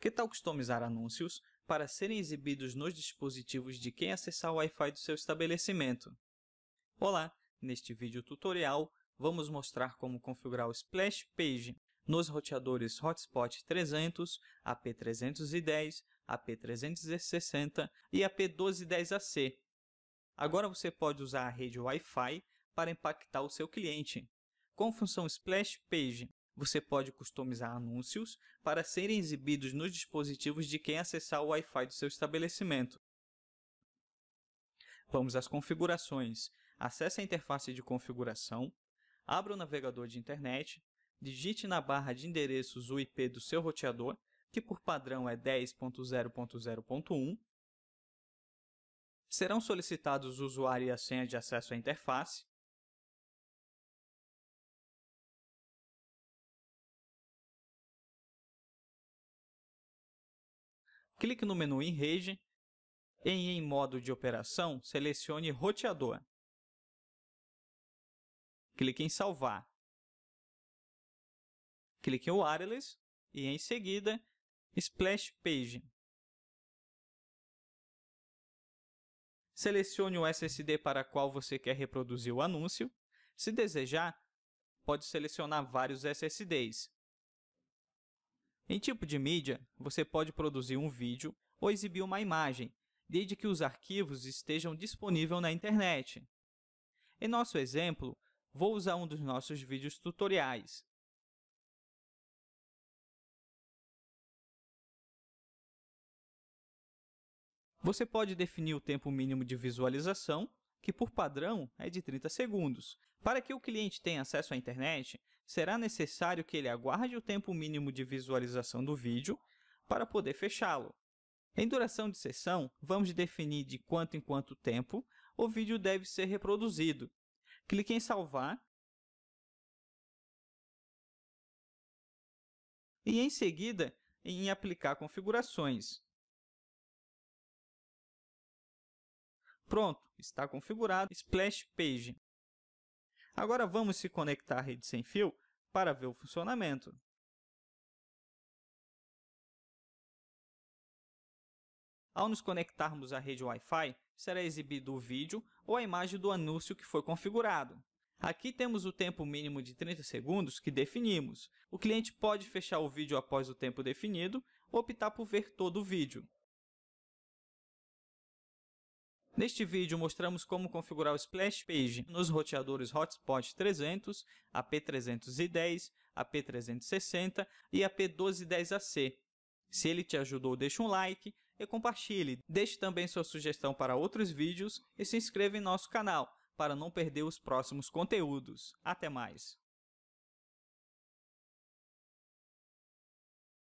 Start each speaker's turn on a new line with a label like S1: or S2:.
S1: Que tal customizar anúncios para serem exibidos nos dispositivos de quem acessar o Wi-Fi do seu estabelecimento? Olá! Neste vídeo tutorial, vamos mostrar como configurar o Splash Page nos roteadores Hotspot 300, AP310, AP360 e AP1210AC. Agora você pode usar a rede Wi-Fi para impactar o seu cliente. Com a função Splash Page, você pode customizar anúncios para serem exibidos nos dispositivos de quem acessar o Wi-Fi do seu estabelecimento. Vamos às configurações. Acesse a interface de configuração, abra o navegador de internet, digite na barra de endereços o IP do seu roteador, que por padrão é 10.0.0.1. Serão solicitados o usuário e a senha de acesso à interface.
S2: Clique no menu em rede e em modo de operação, selecione roteador. Clique em salvar. Clique em wireless e em seguida splash page.
S1: Selecione o SSD para qual você quer reproduzir o anúncio. Se desejar, pode selecionar vários SSDs. Em tipo de mídia, você pode produzir um vídeo ou exibir uma imagem, desde que os arquivos estejam disponíveis na internet. Em nosso exemplo, vou usar um dos nossos vídeos tutoriais. Você pode definir o tempo mínimo de visualização, que por padrão é de 30 segundos. Para que o cliente tenha acesso à internet, será necessário que ele aguarde o tempo mínimo de visualização do vídeo para poder fechá-lo. Em duração de sessão, vamos definir de quanto em quanto tempo o vídeo deve ser reproduzido.
S2: Clique em salvar e em seguida em aplicar configurações.
S1: Pronto, está configurado Splash Page. Agora vamos se conectar à rede sem fio para ver o funcionamento. Ao nos conectarmos à rede Wi-Fi, será exibido o vídeo ou a imagem do anúncio que foi configurado. Aqui temos o tempo mínimo de 30 segundos que definimos. O cliente pode fechar o vídeo após o tempo definido ou optar por ver todo o vídeo. Neste vídeo mostramos como configurar o Splash Page nos roteadores Hotspot 300, AP310, AP360 e AP1210AC. Se ele te ajudou, deixe um like e compartilhe. Deixe também sua sugestão para outros vídeos e se inscreva em nosso canal para não perder os próximos conteúdos. Até mais!